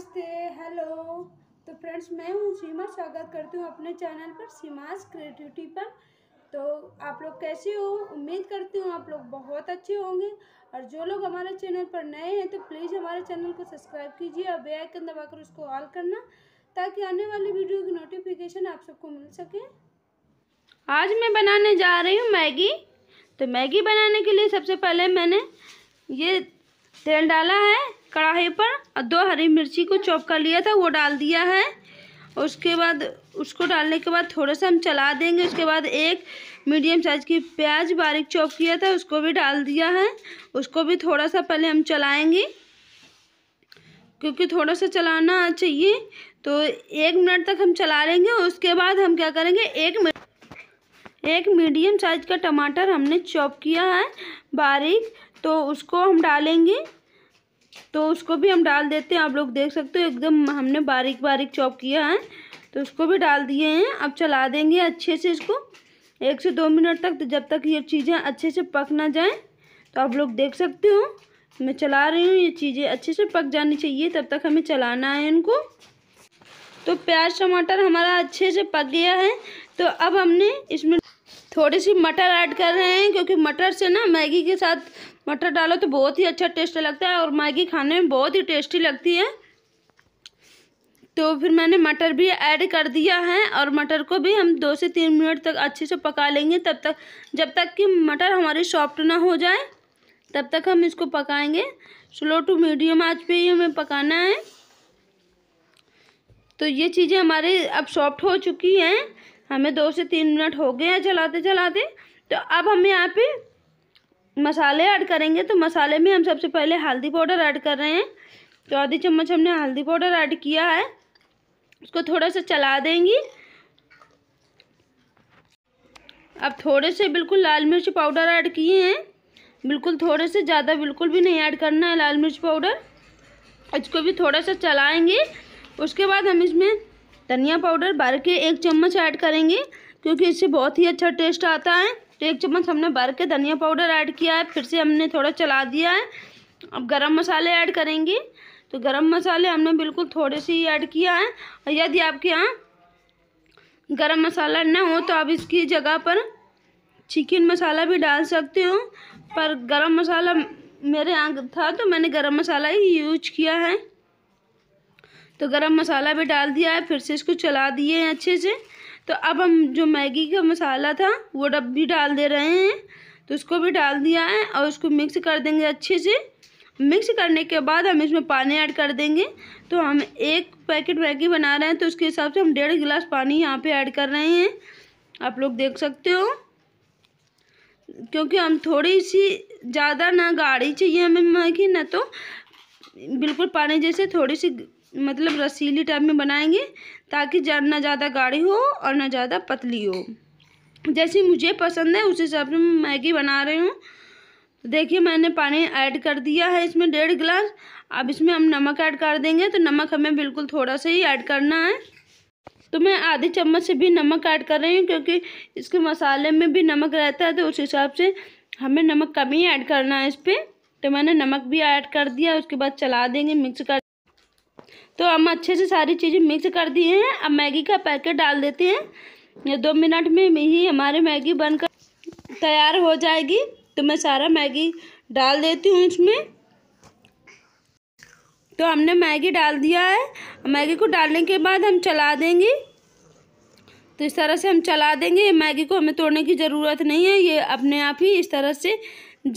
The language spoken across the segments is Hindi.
नमस्ते हेलो तो फ्रेंड्स मैं हूँ सीमा स्वागत करती हूँ अपने चैनल पर सीमास क्रिएटिविटी पर तो आप लोग कैसे हो उम्मीद करती हूँ आप लोग बहुत अच्छे होंगे और जो लोग हमारे चैनल पर नए हैं तो प्लीज़ हमारे चैनल को सब्सक्राइब कीजिए और बे आइकन दबाकर उसको ऑल करना ताकि आने वाली वीडियो की नोटिफिकेशन आप सबको मिल सके आज मैं बनाने जा रही हूँ मैगी तो मैगी बनाने के लिए सबसे पहले मैंने ये तेल डाला है कढ़ाई पर दो हरी मिर्ची को चॉप कर लिया था वो डाल दिया है उसके बाद उसको डालने के बाद थोड़ा सा हम चला देंगे उसके बाद एक मीडियम साइज़ की प्याज बारीक चॉप किया था उसको भी डाल दिया है उसको भी थोड़ा सा पहले हम चलाएंगे क्योंकि थोड़ा सा चलाना चाहिए तो एक मिनट तक हम चला लेंगे उसके बाद हम क्या करेंगे एक मिनट एक मीडियम साइज का टमाटर हमने चॉप किया है बारीक तो उसको हम डालेंगे तो उसको भी हम डाल देते हैं आप लोग देख सकते हो एकदम हमने बारीक बारीक चॉप किया है तो उसको भी डाल दिए हैं अब चला देंगे अच्छे से इसको एक से दो मिनट तक तो जब तक ये चीज़ें अच्छे से पक ना जाएँ तो आप लोग देख सकते हो मैं चला रही हूँ ये चीज़ें अच्छे से पक जानी चाहिए तब तक हमें चलाना है इनको तो प्याज टमाटर हमारा अच्छे से पक गया है तो अब हमने इसमें थोड़ी सी मटर ऐड कर रहे हैं क्योंकि मटर से ना मैगी के साथ मटर डालो तो बहुत ही अच्छा टेस्ट लगता है और मैगी खाने में बहुत ही टेस्टी लगती है तो फिर मैंने मटर भी ऐड कर दिया है और मटर को भी हम दो से तीन मिनट तक अच्छे से पका लेंगे तब तक जब तक कि मटर हमारी सॉफ्ट ना हो जाए तब तक हम इसको पकाएंगे स्लो टू मीडियम आज पे ही हमें पकाना है तो ये चीज़ें हमारे अब सॉफ्ट हो चुकी हैं हमें दो से तीन मिनट हो गए हैं चलाते चलाते तो अब हम यहाँ पे मसाले ऐड करेंगे तो मसाले में हम सबसे पहले हल्दी पाउडर ऐड कर रहे हैं तो आधी चम्मच हमने हल्दी पाउडर ऐड किया है उसको थोड़ा सा चला देंगी अब थोड़े से बिल्कुल लाल मिर्च पाउडर ऐड किए हैं बिल्कुल थोड़े से ज़्यादा बिल्कुल भी नहीं ऐड करना है लाल मिर्च पाउडर इसको भी थोड़ा सा चलाएंगे उसके बाद हम इसमें धनिया पाउडर भर के एक चम्मच ऐड करेंगे क्योंकि इससे बहुत ही अच्छा टेस्ट आता है तो एक चम्मच हमने भर के धनिया पाउडर ऐड किया है फिर से हमने थोड़ा चला दिया है अब गरम मसाले ऐड करेंगे तो गरम मसाले हमने बिल्कुल थोड़े से ही ऐड किया है और यदि आपके यहाँ गरम मसाला ना हो तो आप इसकी जगह पर चिकन मसाला भी डाल सकते हो पर गरम मसाला मेरे यहाँ था तो मैंने गरम मसाला ही यूज किया है तो गरम मसाला भी डाल दिया है फिर से इसको चला दिए हैं अच्छे से तो अब हम जो मैगी का मसाला था वो डब भी डाल दे रहे हैं तो उसको भी डाल दिया है और उसको मिक्स कर देंगे अच्छे से मिक्स करने के बाद हम इसमें पानी ऐड कर देंगे तो हम एक पैकेट मैगी बना रहे हैं तो उसके हिसाब से हम डेढ़ गिलास पानी यहाँ पर ऐड कर रहे हैं आप लोग देख सकते हो क्योंकि हम थोड़ी सी ज़्यादा ना गाढ़ी चाहिए हमें मैगी ना तो बिल्कुल पानी जैसे थोड़ी सी मतलब रसीली टाइप में बनाएंगे ताकि ना ज़्यादा गाढ़ी हो और ना ज़्यादा पतली हो जैसी मुझे पसंद है उस हिसाब से मैं मैगी बना रही हूँ तो देखिए मैंने पानी ऐड कर दिया है इसमें डेढ़ गिलास अब इसमें हम नमक ऐड कर देंगे तो नमक हमें बिल्कुल थोड़ा सा ही ऐड करना है तो मैं आधे चम्मच से भी नमक ऐड कर रही हूँ क्योंकि इसके मसाले में भी नमक रहता है तो उस हिसाब से हमें नमक कम ही ऐड करना है इस पर तो मैंने नमक भी ऐड कर दिया उसके बाद चला देंगे मिक्स कर तो हम अच्छे से सारी चीज़ें मिक्स कर दिए हैं अब मैगी का पैकेट डाल देते हैं ये दो मिनट में ही हमारी मैगी बनकर तैयार हो जाएगी तो मैं सारा मैगी डाल देती हूँ इसमें तो हमने मैगी डाल दिया है मैगी को डालने के बाद हम चला देंगे तो इस तरह से हम चला देंगे मैगी को हमें तोड़ने की ज़रूरत नहीं है ये अपने आप ही इस तरह से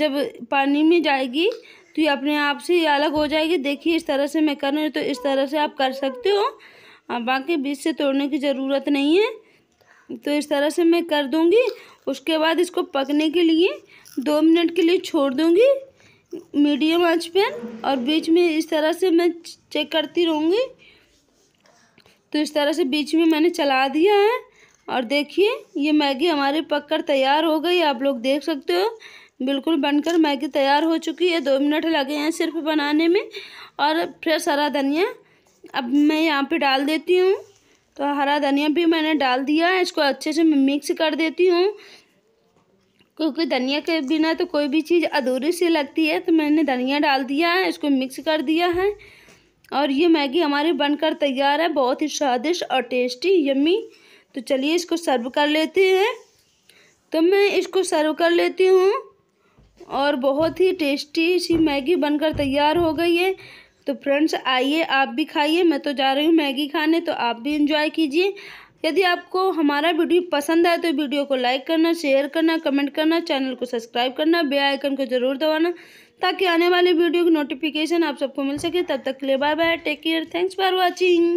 जब पानी में जाएगी तो ये अपने आप से ये अलग हो जाएगी देखिए इस तरह से मैं कर रही हूँ तो इस तरह से आप कर सकते हो बाकी बीच से तोड़ने की ज़रूरत नहीं है तो इस तरह से मैं कर दूँगी उसके बाद इसको पकने के लिए दो मिनट के लिए छोड़ दूँगी मीडियम आँच पर और बीच में इस तरह से मैं चेक करती रहूँगी तो इस तरह से बीच में मैंने चला दिया है और देखिए ये मैगी हमारी पककर तैयार हो गई आप लोग देख सकते हो बिल्कुल बनकर मैगी तैयार हो चुकी है दो मिनट लगे हैं सिर्फ बनाने में और फ्रेश हरा धनिया अब मैं यहाँ पे डाल देती हूँ तो हरा धनिया भी मैंने डाल दिया है इसको अच्छे से मिक्स कर देती हूँ क्योंकि धनिया के बिना तो कोई भी चीज़ अधूरी सी लगती है तो मैंने धनिया डाल दिया है इसको मिक्स कर दिया है और ये मैगी हमारी बनकर तैयार है बहुत ही स्वादिष्ट और टेस्टी यम्मी तो चलिए इसको सर्व कर लेते हैं तो मैं इसको सर्व कर लेती हूँ और बहुत ही टेस्टी सी मैगी बनकर तैयार हो गई है तो फ्रेंड्स आइए आप भी खाइए मैं तो जा रही हूँ मैगी खाने तो आप भी इंजॉय कीजिए यदि आपको हमारा वीडियो पसंद आए तो वीडियो को लाइक करना शेयर करना कमेंट करना चैनल को सब्सक्राइब करना बे आइकन को ज़रूर दबाना ताकि आने वाली वीडियो की नोटिफिकेशन आप सबको मिल सके तब तक के लिए bye bye take care thanks for watching